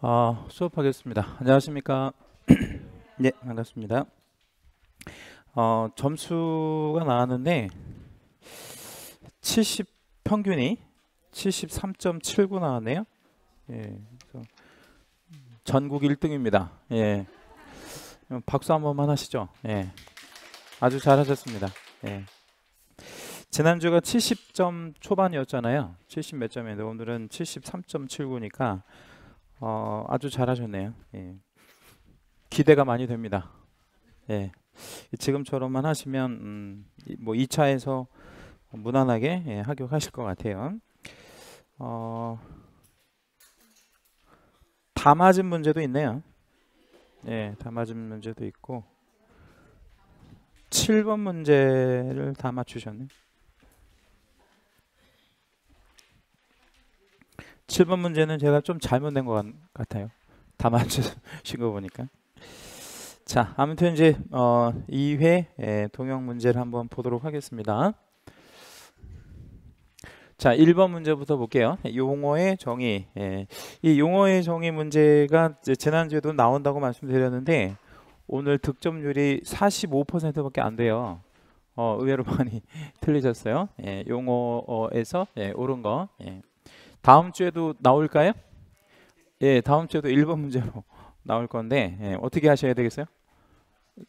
아, 수업하겠습니다. 안녕하십니까? 네, 반갑습니다. 어, 점수가 나왔는데 70 평균이 73.79 나왔네요. 예, 전국 1등입니다. 예, 박수 한 번만 하시죠. 예, 아주 잘하셨습니다. 예. 지난주가 70점 초반이었잖아요. 70 몇 점인데 오늘은 73.79니까 어, 아주 잘하셨네요. 예. 기대가 많이 됩니다. 예. 지금처럼만 하시면 음, 뭐 2차에서 무난하게 예, 합격하실 것 같아요. 어, 다 맞은 문제도 있네요. 예, 다 맞은 문제도 있고 7번 문제를 다 맞추셨네요. 7번 문제는 제가 좀 잘못된 것 같, 아요다 맞추신 거 보니까. 자, 아무튼 이제 어, 2회 예, 동영 문제를 한번 보도록 하겠습니다. 자, 1번 문제부터 볼게요. 용어의 정의. 예, 이 용어의 정의 문제가 지난주에도 나온다고 말씀드렸는데 오늘 득점률이 45%밖에 안 돼요. 어, 의외로 많이 틀리셨어요. 예, 용어에서 예, 옳은 거. 예. 다음 주에도 나올까요? 예, 다음 주에도 1번 문제로 나올 건데 예, 어떻게 하셔야 되겠어요?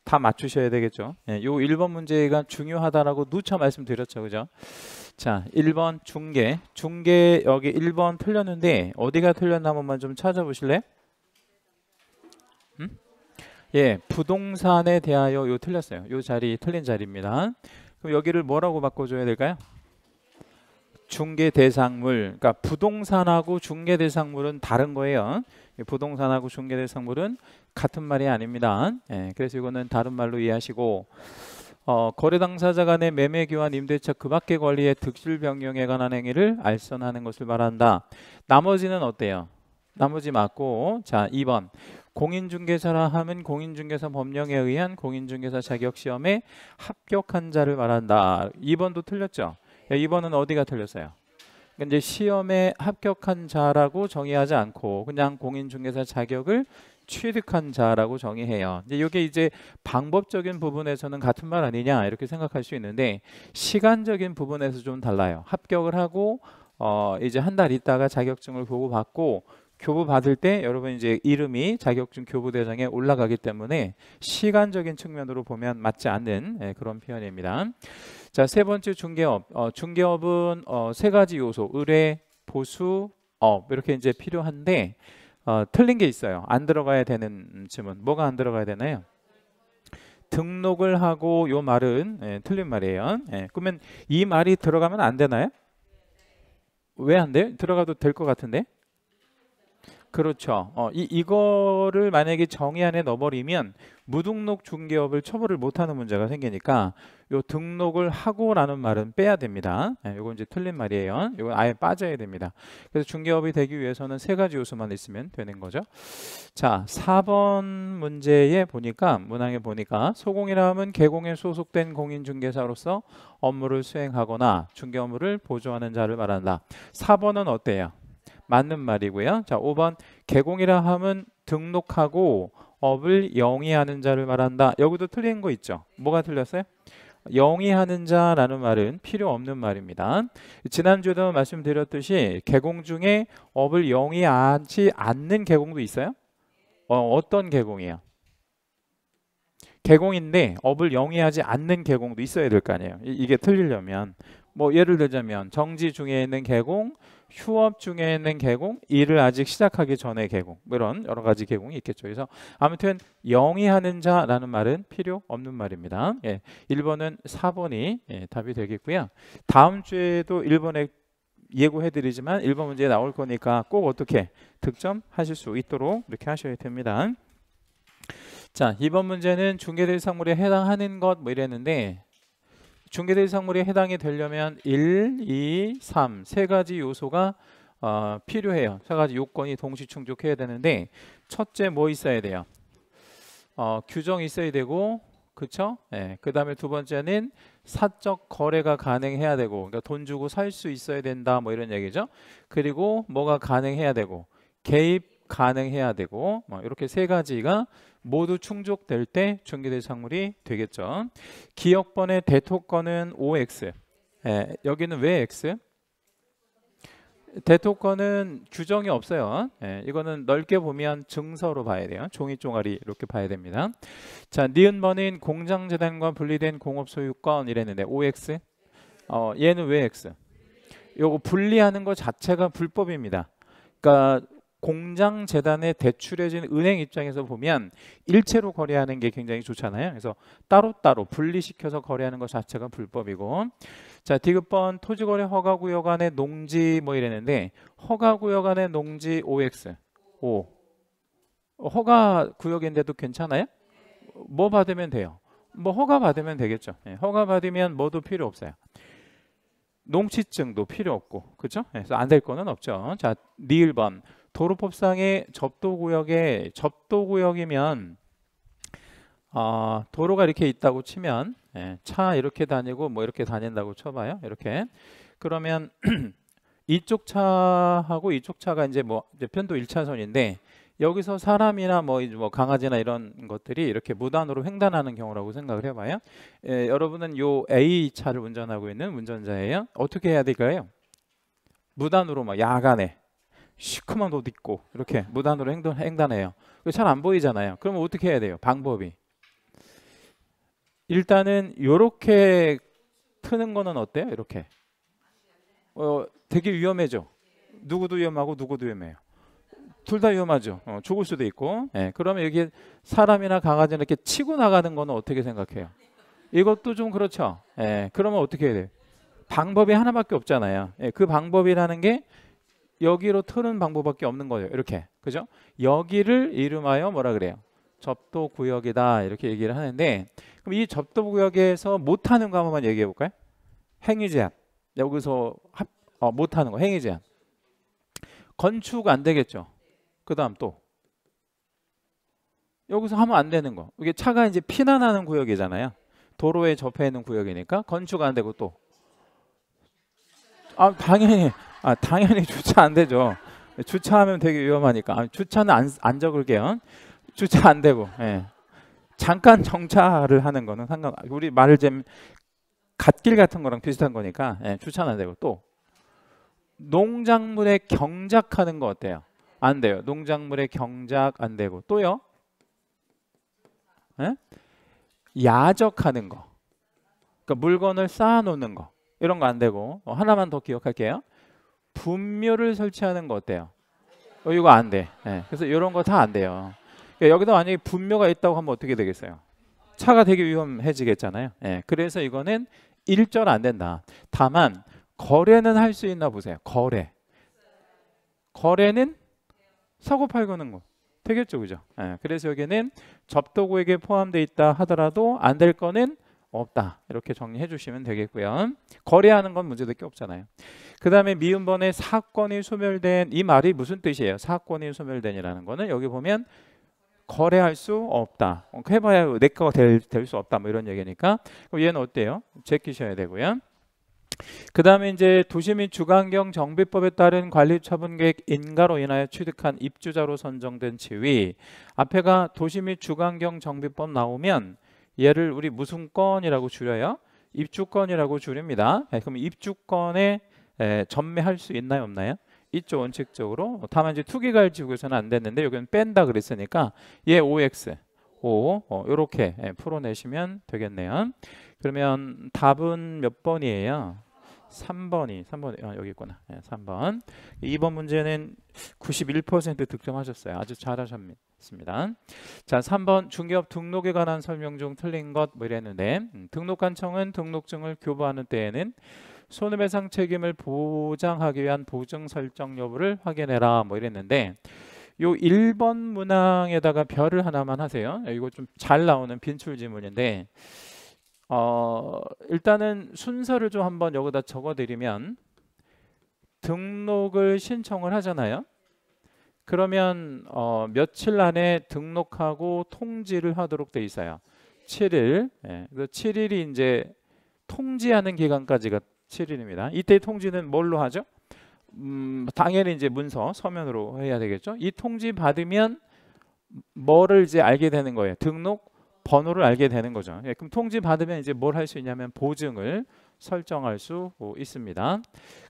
다 맞추셔야 되겠죠. 예, 요 1번 문제가 중요하다라고 누차 말씀드렸죠. 그죠? 자, 1번 중계. 중계 여기 1번 틀렸는데 어디가 틀렸나 한번만 좀 찾아보실래요? 음? 예, 부동산에 대하여 요 틀렸어요. 요 자리 틀린 자리입니다. 그럼 여기를 뭐라고 바꿔 줘야 될까요? 중개 대상물, 그러니까 부동산하고 중개 대상물은 다른 거예요. 부동산하고 중개 대상물은 같은 말이 아닙니다. 예, 그래서 이거는 다른 말로 이해하시고 어, 거래 당사자 간의 매매 교환 임대차 그 밖의 권리의 득실 변경에 관한 행위를 알선하는 것을 말한다. 나머지는 어때요? 나머지 맞고 자 2번 공인중개사라 함은 공인중개사 법령에 의한 공인중개사 자격시험에 합격한 자를 말한다. 2번도 틀렸죠? 예, 이번은 어디가 틀렸어요? 그러니까 이제 시험에 합격한 자라고 정의하지 않고 그냥 공인중개사 자격을 취득한 자라고 정의해요. 이제 이게 이제 방법적인 부분에서는 같은 말 아니냐 이렇게 생각할 수 있는데 시간적인 부분에서 좀 달라요. 합격을 하고 어 이제 한 달 있다가 자격증을 교부받고 교부 받을 때 여러분 이제 이름이 자격증 교부대장에 올라가기 때문에 시간적인 측면으로 보면 맞지 않는 예, 그런 표현입니다. 자, 세 번째 중개업. 어, 중개업은 어, 세 가지 요소. 의뢰, 보수, 업. 이렇게 이제 필요한데 어, 틀린 게 있어요. 안 들어가야 되는 질문. 뭐가 안 들어가야 되나요? 등록을 하고 요 말은 예, 틀린 말이에요. 예, 그러면 이 말이 들어가면 안 되나요? 왜 안 돼요? 들어가도 될 것 같은데? 그렇죠. 어, 이 이거를 만약에 정의 안에 넣어버리면 무등록 중개업을 처벌을 못하는 문제가 생기니까 요 등록을 하고라는 말은 빼야 됩니다. 이 예, 요건 이제 틀린 말이에요. 이건 아예 빠져야 됩니다. 그래서 중개업이 되기 위해서는 세 가지 요소만 있으면 되는 거죠. 자, 4번 문제에 보니까 문항에 보니까 소공이라 면 개공에 소속된 공인중개사로서 업무를 수행하거나 중개 업무를 보조하는 자를 말한다. 4번은 어때요? 맞는 말이고요. 자, 5번 개공이라 함은 등록하고 업을 영위하는 자를 말한다. 여기도 틀린 거 있죠? 뭐가 틀렸어요? 영위하는 자라는 말은 필요 없는 말입니다. 지난주에도 말씀드렸듯이 개공 중에 업을 영위하지 않는 개공도 있어요? 어, 떤 개공이에요? 개공인데 업을 영위하지 않는 개공도 있어야 될 거 아니에요. 이, 게 틀리려면 뭐 예를 들자면 정지 중에 있는 개공, 휴업 중에 있는 개공, 일을 아직 시작하기 전에 개공 뭐 이런 여러 가지 개공이 있겠죠. 그래서 아무튼 영이 하는 자라는 말은 필요 없는 말입니다. 예, 1번은 4번이 예, 답이 되겠고요. 다음 주에도 1번에 예고해드리지만 1번 문제 에 나올 거니까 꼭 어떻게 득점하실 수 있도록 이렇게 하셔야 됩니다. 자, 이번 문제는 중개대상물에 해당하는 것 뭐 이랬는데 중개대상물에 해당이 되려면 1, 2, 3 세 가지 요소가 어, 필요해요. 세 가지 요건이 동시 충족해야 되는데 첫째 뭐 있어야 돼요? 어, 규정이 있어야 되고 그쵸? 예. 그 다음에 두 번째는 사적 거래가 가능해야 되고 그러니까 돈 주고 살 수 있어야 된다 뭐 이런 얘기죠. 그리고 뭐가 가능해야 되고 개입 가능해야 되고 뭐 이렇게 세 가지가 모두 충족될 때 중기대상물이 되겠죠. 기억번의 대토건은 5x. 에, 예, 여기는 왜 x? 대토건은 규정이 없어요. 에, 예, 이거는 넓게 보면 증서로 봐야 돼요. 종이 종아리 이렇게 봐야 됩니다. 자, 니은번은 공장재단과 분리된 공업소유권 이랬는데 5x. 어, 얘는 왜 x? 요거 분리하는 것 자체가 불법입니다. 그러니까 공장 재단에 대출해진 은행 입장에서 보면 일체로 거래하는 게 굉장히 좋잖아요. 그래서 따로따로 분리시켜서 거래하는 것 자체가 불법이고 자 디귿번 토지거래 허가구역 안에 농지 뭐 이랬는데 허가구역 안에 농지 OX 오 어, 허가구역인데도 괜찮아요? 뭐 받으면 돼요? 뭐 허가 받으면 되겠죠. 예, 허가 받으면 뭐도 필요 없어요. 농취증도 필요 없고 그렇죠? 그래서 안 될 거는 없죠. 자, 니일번 도로법상의 접도구역의 접도구역이면 어, 도로가 이렇게 있다고 치면 예, 차 이렇게 다니고 뭐 이렇게 다닌다고 쳐봐요 이렇게 그러면 이쪽 차하고 이쪽 차가 이제 뭐 이제 편도 1차선인데 여기서 사람이나 뭐, 뭐 강아지나 이런 것들이 이렇게 무단으로 횡단하는 경우라고 생각을 해봐요 예, 여러분은 요 A 차를 운전하고 있는 운전자예요 어떻게 해야 될까요? 무단으로 막 야간에 시커먼 옷 입고 이렇게 네. 무단으로 행단 횡단해요. 잘안 보이잖아요. 그러면 어떻게 해야 돼요? 방법이. 일단은 이렇게 트는 거는 어때요? 이렇게. 어, 되게 위험해죠. 누구도 위험하고 누구도 위험해요. 둘 다 위험하죠. 어, 죽을 수도 있고. 예, 그러면 여기 사람이나 강아지 이렇게 치고 나가는 거는 어떻게 생각해요? 이것도 좀 그렇죠. 예, 그러면 어떻게 해야 돼요? 방법이 하나밖에 없잖아요. 예, 그 방법이라는 게 여기로 트는 방법밖에 없는 거예요. 이렇게. 그죠? 여기를 이름하여 뭐라 그래요? 접도 구역이다. 이렇게 얘기를 하는데 그럼 이 접도 구역에서 못 하는 거 한번 얘기해 볼까요? 행위 제한. 여기서 합, 어, 못 하는 거 행위 제한. 건축 안 되겠죠. 그다음 또 여기서 하면 안 되는 거. 이게 차가 이제 피난하는 구역이잖아요. 도로에 접해 있는 구역이니까 건축 안 되고 또 아, 당연히 아, 당연히 주차 안 되죠. 주차하면 되게 위험하니까. 아, 주차는 안, 안 적을게요. 주차 안 되고. 예. 잠깐 정차를 하는 거는 상관. 우리 말을 좀 갓길 같은 거랑 비슷한 거니까 예, 주차는 안 되고 또 농작물에 경작하는 거 어때요? 안 돼요. 농작물에 경작 안 되고 또요. 예? 야적하는 거. 그러니까 물건을 쌓아놓는 거. 이런 거 안 되고 어, 하나만 더 기억할게요. 분묘를 설치하는 거 어때요? 어, 이거 안 돼. 네. 그래서 이런 거 다 안 돼요. 그러니까 여기서 만약에 분묘가 있다고 하면 어떻게 되겠어요? 차가 되게 위험해지겠잖아요. 네. 그래서 이거는 1절 안 된다. 다만 거래는 할 수 있나 보세요. 거래. 거래는 사고 팔고는 거. 뭐 되겠죠, 그죠? 네. 그래서 여기는 접도구에게 포함돼 있다 하더라도 안 될 거는 없다. 이렇게 정리해 주시면 되겠고요. 거래하는 건 문제될 게 없잖아요. 그 다음에 미음번에 사건이 소멸된 이 말이 무슨 뜻이에요? 사건이 소멸된이라는 거는 여기 보면 거래할 수 없다. 어, 해봐야 내 거가 될 수 없다. 뭐 이런 얘기니까. 그럼 얘는 어때요? 제끼셔야 되고요. 그 다음에 이제 도시 및 주간경 정비법에 따른 관리처분계획 인가로 인하여 취득한 입주자로 선정된 지위 앞에가 도시 및 주간경 정비법 나오면 얘를 우리 무슨건이라고 줄여요? 입주권이라고 줄입니다. 네, 그럼 입주권에 에, 예, 전매할 수 있나요 없나요? 있죠 원칙적으로 다만 이제 투기가일 지구에서는 안 됐는데 여기는 뺀다 그랬으니까 얘 OX 5 어, 이렇게 예, 풀어내시면 되겠네요. 그러면 답은 몇 번이에요? 3번이 3번 아, 여기 있구나. 네, 예, 3번. 2번 문제는 91% 득점하셨어요. 아주 잘하셨습니다. 자, 3번 중개업 등록에 관한 설명 중 틀린 것 뭐 이랬는데 음, 등록관청은 등록증을 교부하는 때에는 손해배상 책임을 보장하기 위한 보증 설정 여부를 확인해라 뭐 이랬는데 요 1번 문항에다가 별을 하나만 하세요. 예, 이거 좀 잘 나오는 빈출 지문인데 어, 일단은 순서를 좀 한번 여기다 적어드리면 등록을 신청을 하잖아요. 그러면 어, 며칠 안에 등록하고 통지를 하도록 돼 있어요. 7일. 예, 그래서 7일이 이제 통지하는 기간까지가 7일입니다. 이때 통지는 뭘로 하죠? 음, 당연히 이제 문서 서면으로 해야 되겠죠. 이 통지 받으면 뭐를 이제 알게 되는 거예요. 등록 번호를 알게 되는 거죠. 예, 그럼 통지 받으면 이제 뭘 할 수 있냐면 보증을 설정할 수 있습니다.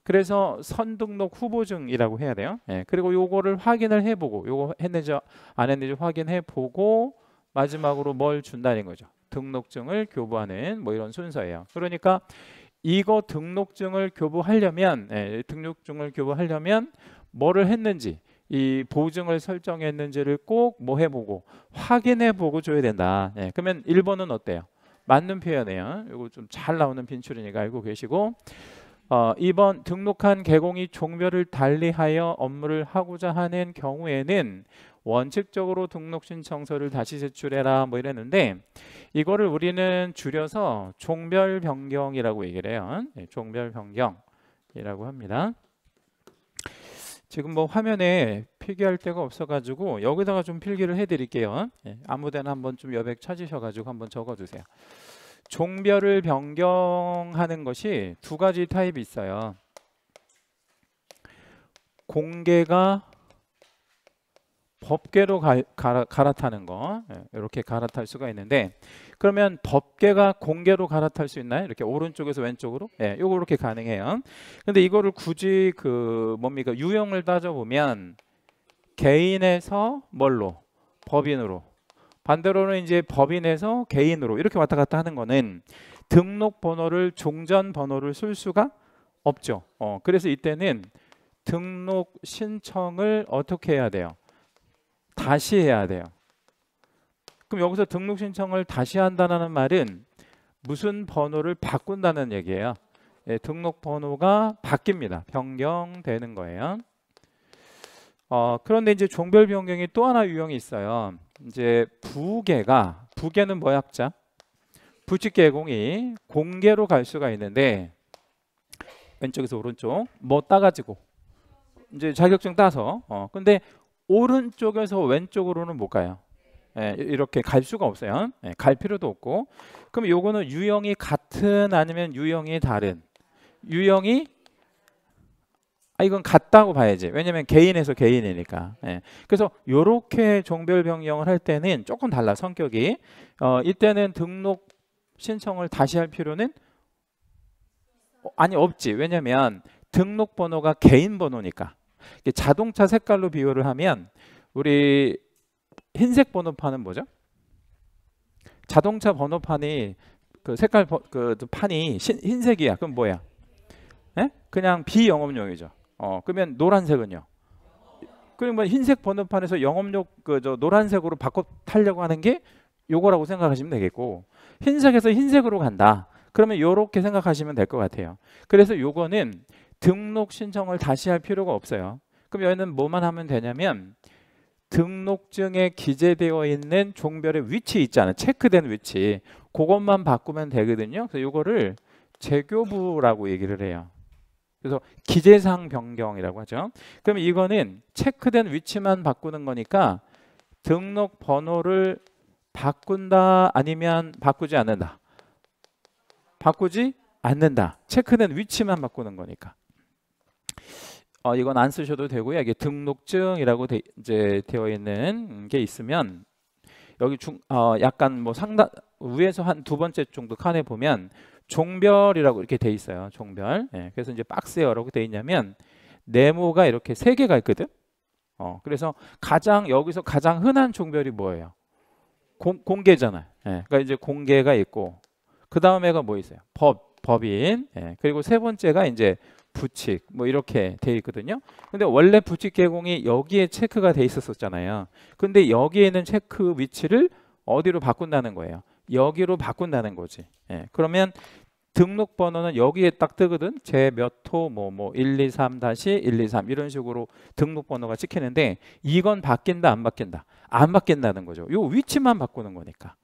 그래서 선등록 후보증이라고 해야 돼요. 예, 그리고 요거를 확인을 해보고 요거 했는지 안 했는지 확인해보고 마지막으로 뭘 준다는 거죠. 등록증을 교부하는 뭐 이런 순서예요. 그러니까 이거 등록증을 교부하려면 예, 등록증을 교부하려면 뭐를 했는지 이 보증을 설정했는지를 꼭 뭐 해보고 확인해보고 줘야 된다. 예, 그러면 1번은 어때요? 맞는 표현이에요. 이거 좀 잘 나오는 빈출이니까 알고 계시고 어, 2번 등록한 개공이 종별을 달리하여 업무를 하고자 하는 경우에는 원칙적으로 등록 신청서를 다시 제출해라 뭐 이랬는데 이거를 우리는 줄여서 종별 변경이라고 얘기를 해요. 네, 종별 변경이라고 합니다. 지금 뭐 화면에 필기할 데가 없어가지고 여기다가 좀 필기를 해드릴게요. 예, 아무데나 한번 좀 여백 찾으셔가지고 한번 적어주세요. 종별을 변경하는 것이 두 가지 타입이 있어요. 공개가 법계로 갈, 갈아, 갈아타는 거 예, 이렇게 갈아탈 수가 있는데 그러면 법계가 공개로 갈아탈 수 있나요? 이렇게 오른쪽에서 왼쪽으로? 예, 요거 이렇게 가능해요. 근데 이거를 굳이 그 뭡니까? 유형을 따져보면 개인에서 뭘로? 법인으로. 반대로는 이제 법인에서 개인으로 이렇게 왔다 갔다 하는 거는 등록 번호를 종전 번호를 쓸 수가 없죠. 어, 그래서 이때는 등록 신청을 어떻게 해야 돼요? 다시 해야 돼요. 그럼 여기서 등록 신청을 다시 한다는 말은 무슨 번호를 바꾼다는 얘기예요. 예, 등록 번호가 바뀝니다. 변경되는 거예요. 어, 그런데 이제 종별 변경이 또 하나 유형이 있어요. 이제 부계가 부계는 뭐 약자? 부칙계공이 공개로갈 수가 있는데 왼쪽에서 오른쪽 뭐 따가지고 이제 자격증 따서 어, 근데 오른쪽에서 왼쪽으로는 못 가요. 예, 이렇게 갈 수가 없어요. 예, 갈 필요도 없고. 그럼 요거는 유형이 같은 아니면 유형이 다른. 유형이 아 이건 같다고 봐야지. 왜냐면 개인에서 개인이니까. 예. 그래서 요렇게 종별 변경을 할 때는 조금 달라 성격이. 어, 이때는 등록 신청을 다시 할 필요는 어, 아니 없지. 왜냐면 등록 번호가 개인 번호니까. 자동차 색깔로 비유를 하면 우리 흰색 번호판은 뭐죠? 자동차 번호판이 그 색깔 버, 그 판이 신, 흰색이야. 그럼 뭐야? 에? 예? 그냥 비영업용이죠. 어, 그러면 노란색은요? 그러면 뭐 흰색 번호판에서 영업용 그저 노란색으로 바꿔 타려고 하는 게 요거라고 생각하시면 되겠고 흰색에서 흰색으로 간다. 그러면 요렇게 생각하시면 될 것 같아요. 그래서 요거는 등록 신청을 다시 할 필요가 없어요. 그럼 여기는 뭐만 하면 되냐면 등록증에 기재되어 있는 종별의 위치 있잖아요. 체크된 위치. 그것만 바꾸면 되거든요. 그래서 이거를 재교부라고 얘기를 해요. 그래서 기재상 변경이라고 하죠. 그럼 이거는 체크된 위치만 바꾸는 거니까 등록 번호를 바꾼다 아니면 바꾸지 않는다. 바꾸지 않는다. 체크된 위치만 바꾸는 거니까. 어, 이건 안 쓰셔도 되고요. 이게 등록증이라고 되, 이제 되어 있는 게 있으면 여기 중 어, 약간 뭐 상단 위에서 한 두 번째 정도 칸에 보면 종별이라고 이렇게 돼 있어요. 종별. 예, 그래서 이제 박스에 뭐라고 돼 있냐면 네모가 이렇게 세 개가 있거든. 어, 그래서 가장 여기서 가장 흔한 종별이 뭐예요? 공, 공개잖아요. 예, 그러니까 이제 공개가 있고 그 다음에가 뭐 있어요? 법 법인. 예, 그리고 세 번째가 이제 부칙 뭐 이렇게 돼 있거든요. 근데 원래 부칙 개공이 여기에 체크가 돼 있었었잖아요. 근데 여기에 있는 체크 위치를 어디로 바꾼다는 거예요. 여기로 바꾼다는 거지. 예. 그러면 등록 번호는 여기에 딱 뜨거든. 제 몇호뭐뭐 1 2 3 다시 1 2 3 이런 식으로 등록 번호가 찍히는데 이건 바뀐다 안 바뀐다. 안 바뀐다는 거죠. 요 위치만 바꾸는 거니까.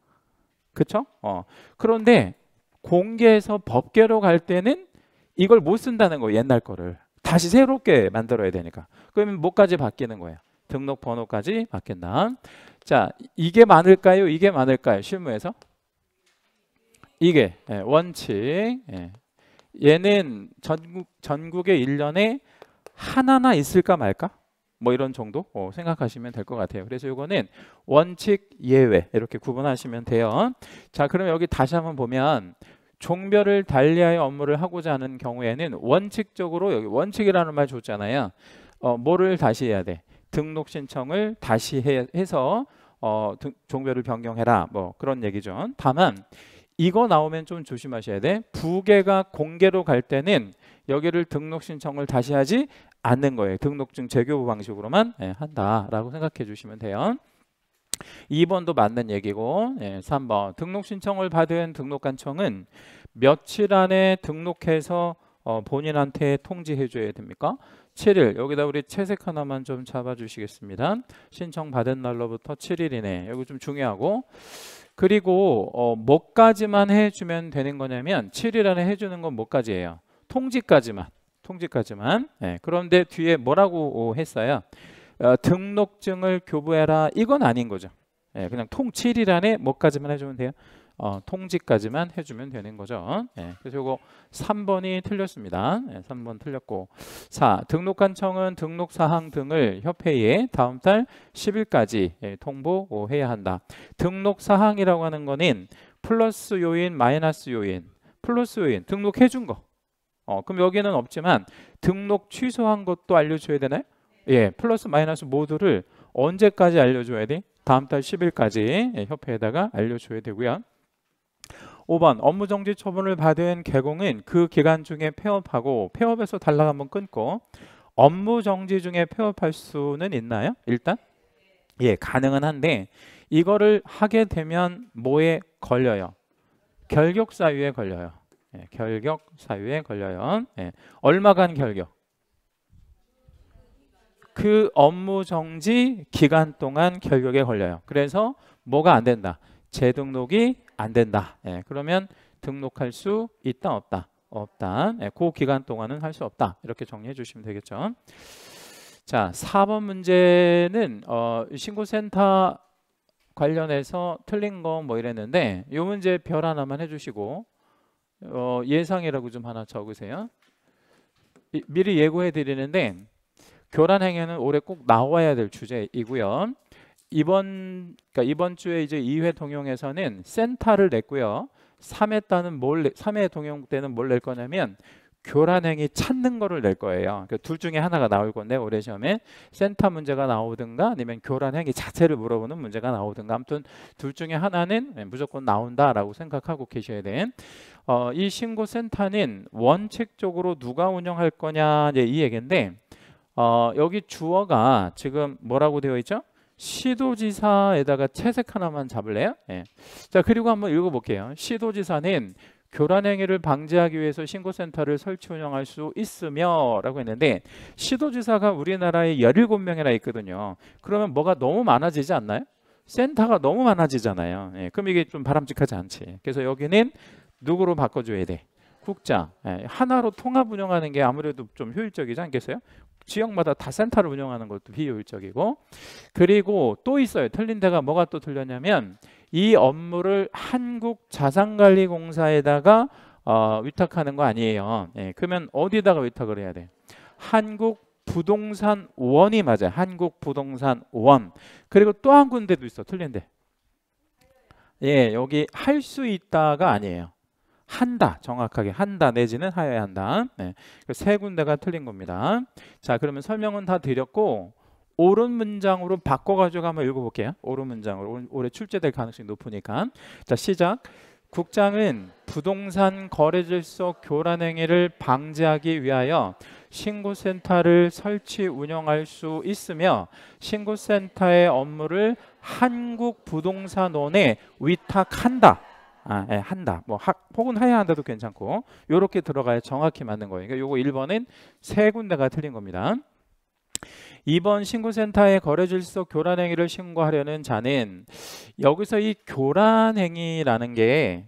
그쵸 어. 그런데 공개에서 법계로 갈 때는 이걸 못 쓴다는 거 옛날 거를 다시 새롭게 만들어야 되니까 그러면 뭐까지 바뀌는 거예요? 등록 번호까지 바뀐다. 자, 이게 많을까요? 이게 많을까요? 실무에서 이게 예, 원칙. 예. 얘는 전국 전국에 1년에 하나나 있을까 말까? 뭐 이런 정도 어, 생각하시면 될 것 같아요. 그래서 이거는 원칙 예외 이렇게 구분하시면 돼요. 자, 그럼 여기 다시 한번 보면 종별을 달리하여 업무를 하고자 하는 경우에는 원칙적으로 여기 원칙이라는 말 줬잖아요. 어, 뭐를 다시 해야 돼? 등록 신청을 다시 해, 서 어, 등, 종별을 변경해라. 뭐 그런 얘기죠. 다만 이거 나오면 좀 조심하셔야 돼. 부계가 공개로 갈 때는 여기를 등록 신청을 다시 하지 않는 거예요. 등록증 재교부 방식으로만 예, 한다라고 생각해 주시면 돼요. 2번도 맞는 얘기고 예, 3번 등록 신청을 받은 등록관청은 며칠 안에 등록해서 어, 본인한테 통지해 줘야 됩니까? 7일 여기다 우리 채색 하나만 좀 잡아 주시겠습니다. 신청 받은 날로부터 7일이네. 여기 좀 중요하고 그리고 어, 뭐까지만 해주면 되는 거냐면 7일 안에 해주는 건 뭐까지예요? 통지까지만 통지까지만 예, 그런데 뒤에 뭐라고 했어요? 어, 등록증을 교부해라 이건 아닌 거죠. 예, 그냥 통칠이란에 뭐까지만 해주면 돼요. 어, 통지까지만 해주면 되는 거죠. 예, 그래서 이거 3번이 틀렸습니다. 예, 3번 틀렸고 자 등록관청은 등록사항 등을 협회에 다음 달 10일까지 예, 통보해야 한다. 등록사항이라고 하는 거는 플러스 요인 마이너스 요인 플러스 요인 등록해준 거 어, 그럼 여기는 없지만 등록 취소한 것도 알려줘야 되나요? 예, 플러스 마이너스 모두를 언제까지 알려줘야 돼? 다음 달 10일까지 예, 협회에다가 알려줘야 되고요. 5번 업무정지 처분을 받은 개공은 그 기간 중에 폐업하고 폐업에서 달락 한번 끊고 업무정지 중에 폐업할 수는 있나요? 일단 예 가능은 한데 이거를 하게 되면 뭐에 걸려요? 결격 사유에 걸려요. 예, 결격 사유에 걸려요. 예, 얼마간 결격? 그 업무 정지 기간 동안 결격에 걸려요. 그래서 뭐가 안 된다? 재등록이 안 된다. 예, 그러면 등록할 수 있다 없다? 없다. 예, 그 기간 동안은 할 수 없다. 이렇게 정리해 주시면 되겠죠. 자, 4번 문제는 어, 신고센터 관련해서 틀린 거 뭐 이랬는데 이 문제 별 하나만 해주시고 어, 예상이라고 좀 하나 적으세요. 이, 미리 예고해 드리는데 교란 행위는 올해 꼭 나와야 될 주제이고요. 이번 그러니까 이번 주에 이제 2회 동용에서는 센터를 냈고요. 3회 때는 뭘 3회 동용 때는 뭘 낼 거냐면 교란행위 찾는 거를 낼 거예요. 그러니까 둘 중에 하나가 나올 건데 올해 시험에 센터 문제가 나오든가 아니면 교란행위 자체를 물어보는 문제가 나오든가 아무튼 둘 중에 하나는 네, 무조건 나온다라고 생각하고 계셔야 돼. 어, 이 신고 센터는 원칙적으로 누가 운영할 거냐 이제 이 얘긴데 어, 여기 주어가 지금 뭐라고 되어 있죠? 시도지사에다가 채색 하나만 잡을래요? 예. 자 그리고 한번 읽어볼게요. 시도지사는 교란행위를 방지하기 위해서 신고센터를 설치 운영할 수 있으며 라고 했는데 시도지사가 우리나라에 17명이나 있거든요. 그러면 뭐가 너무 많아지지 않나요? 센터가 너무 많아지잖아요. 예. 그럼 이게 좀 바람직하지 않지. 그래서 여기는 누구로 바꿔줘야 돼? 국자 예, 하나로 통합 운영하는 게 아무래도 좀 효율적이지 않겠어요? 지역마다 다 센터를 운영하는 것도 비효율적이고 그리고 또 있어요. 틀린 데가 뭐가 또 틀렸냐면 이 업무를 한국자산관리공사에다가 어, 위탁하는 거 아니에요. 예, 그러면 어디다가 위탁을 해야 돼? 한국 부동산 원이 맞아요. 한국 부동산 원. 그리고 또 한 군데도 있어. 틀린데. 예, 여기 할 수 있다가 아니에요. 한다. 정확하게 한다 내지는 하여야 한다. 네. 세 군데가 틀린 겁니다. 자, 그러면 설명은 다 드렸고 옳은 문장으로 바꿔가지고 한번 읽어볼게요. 옳은 문장으로 올해 출제될 가능성이 높으니까. 자, 시작. 국장은 부동산 거래 질서 교란 행위를 방지하기 위하여 신고센터를 설치 운영할 수 있으며 신고센터의 업무를 한국부동산원에 위탁한다. 아, 예, 한다. 뭐 학, 혹은 해야 한다도 괜찮고 이렇게 들어가야 정확히 맞는 거예요. 그러니까 요거 1번은 세 군데가 틀린 겁니다. 2번 신고센터에 거래질서 교란행위를 신고하려는 자는 여기서 이 교란행위라는 게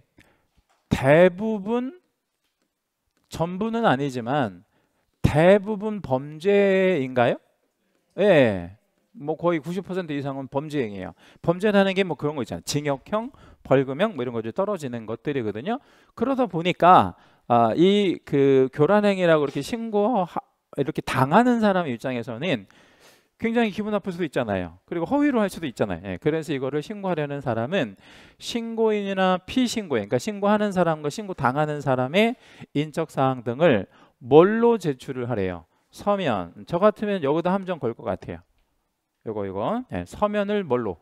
대부분 전부는 아니지만 대부분 범죄인가요? 예. 뭐 거의 90% 이상은 범죄행위예요. 범죄라는 게 뭐 그런 거 있잖아요. 징역형, 벌금형 뭐 이런 것들 떨어지는 것들이거든요. 그러다 보니까 아, 이 그 교란행위라고 이렇게 신고 이렇게 당하는 사람 입장에서는 굉장히 기분 나쁠 수도 있잖아요. 그리고 허위로 할 수도 있잖아요. 예, 그래서 이거를 신고하려는 사람은 신고인이나 피신고인, 그러니까 신고하는 사람과 신고 당하는 사람의 인적 사항 등을 뭘로 제출을 하래요? 서면. 저 같으면 여기다 함정 걸 것 같아요. 이거 이거 예, 서면을 뭘로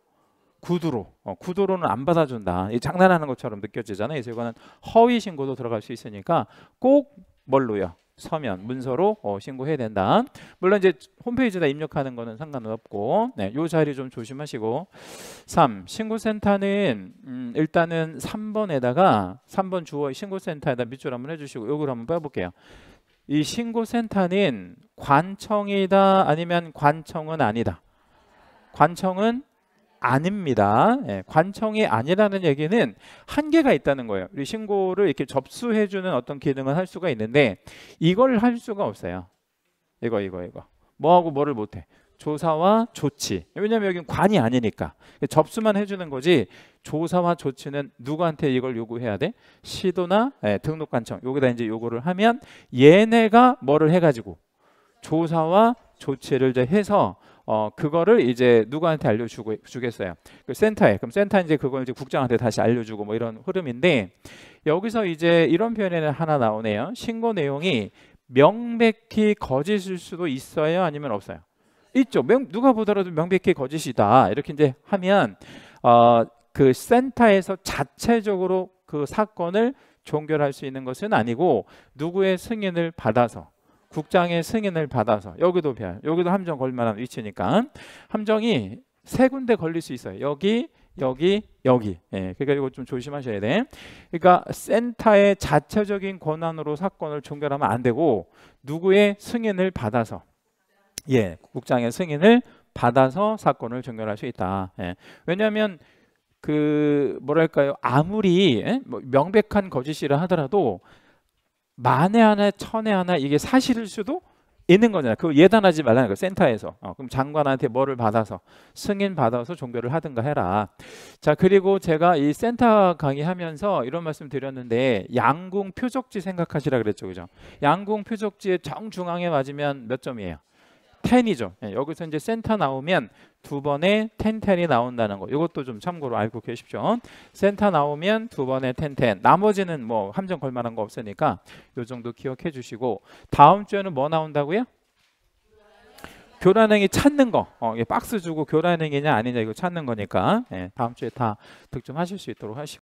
구두로 어, 구두로는 안 받아준다 이 장난하는 것처럼 느껴지잖아요 그래서 이거는 허위 신고도 들어갈 수 있으니까 꼭 뭘로요 서면 문서로 어, 신고해야 된다 물론 이제 홈페이지에다 입력하는 거는 상관없고 네, 요 자리 좀 조심하시고 3 신고센터는 음, 일단은 3번에다가 3번 주어 신고센터에다 밑줄 한번 해주시고 요걸 한번 빼볼게요 이 신고센터는 관청이다 아니면 관청은 아니다 관청은 아닙니다. 예, 관청이 아니라는 얘기는 한계가 있다는 거예요. 우리 신고를 이렇게 접수해주는 어떤 기능은 할 수가 있는데 이걸 할 수가 없어요. 이거 이거 이거 뭐하고 뭐를 못해 조사와 조치 왜냐하면 여기는 관이 아니니까 접수만 해주는 거지 조사와 조치는 누구한테 이걸 요구해야 돼 시도나 예, 등록관청 여기다 이제 요구를 하면 얘네가 뭐를 해가지고 조사와 조치를 이제 해서 어 그거를 이제 누구한테 알려주고 주겠어요. 그 센터에 그럼 센터 이제 그걸 이제 국장한테 다시 알려주고 뭐 이런 흐름인데 여기서 이제 이런 표현에는 하나 나오네요. 신고 내용이 명백히 거짓일 수도 있어요, 아니면 없어요. 있죠. 명, 누가 보더라도 명백히 거짓이다 이렇게 이제 하면 어, 그 센터에서 자체적으로 그 사건을 종결할 수 있는 것은 아니고 누구의 승인을 받아서 국장의 승인을 받아서 여기도 배 여기도 함정 걸만한 릴 위치니까 함정이 세 군데 걸릴 수 있어요. 여기 여기 여기 예, 그러니까 이거 좀 조심하셔야 돼 그러니까 센터의 자체적인 권한으로 사건을 종결하면 안 되고 누구의 승인을 받아서 예 국장의 승인을 받아서 사건을 종결할 수 있다 예, 왜냐하면 그 뭐랄까요 아무리 예? 뭐 명백한 거짓이라 하더라도 만에 하나 천에 하나 이게 사실일 수도 있는 거잖아요. 그 예단하지 말라는 거 센터에서. 어, 그럼 장관한테 뭐를 받아서 승인 받아서 종결을 하든가 해라. 자 그리고 제가 이 센터 강의하면서 이런 말씀 드렸는데 양궁 표적지 생각하시라 그랬죠, 그죠? 양궁 표적지의 정중앙에 맞으면 몇 점이에요? 텐이죠. 예, 여기서 이제 센터 나오면 두 번에 텐텐이 나온다는 거. 이것도 좀 참고로 알고 계십시오. 센터 나오면 두 번에 텐텐. 나머지는 뭐 함정 걸 만한 거 없으니까 요 정도 기억해 주시고 다음 주에는 뭐 나온다고요? 교란행위 찾는 거. 어, 박스 주고 교란행위냐 아니냐 이거 찾는 거니까 예, 다음 주에 다 득점하실 수 있도록 하시고